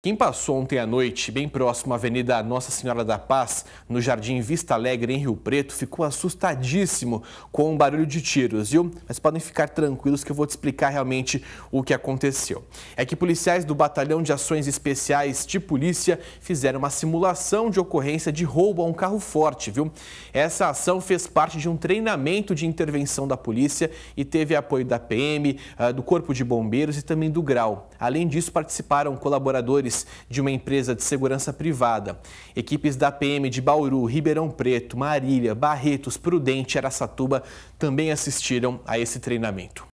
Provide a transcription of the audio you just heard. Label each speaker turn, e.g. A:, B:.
A: Quem passou ontem à noite, bem próximo à Avenida Nossa Senhora da Paz, no Jardim Vista Alegre, em Rio Preto, ficou assustadíssimo com o barulho de tiros, viu? Mas podem ficar tranquilos que eu vou te explicar realmente o que aconteceu. É que policiais do Batalhão de Ações Especiais de Polícia fizeram uma simulação de ocorrência de roubo a um carro forte, viu? Essa ação fez parte de um treinamento de intervenção da polícia e teve apoio da PM, ah, do Corpo de Bombeiros e também do Grau. Além disso, participaram colaboradores de uma empresa de segurança privada. Equipes da PM de Bauru, Ribeirão Preto, Marília, Barretos, Prudente e Aracatuba também assistiram a esse treinamento.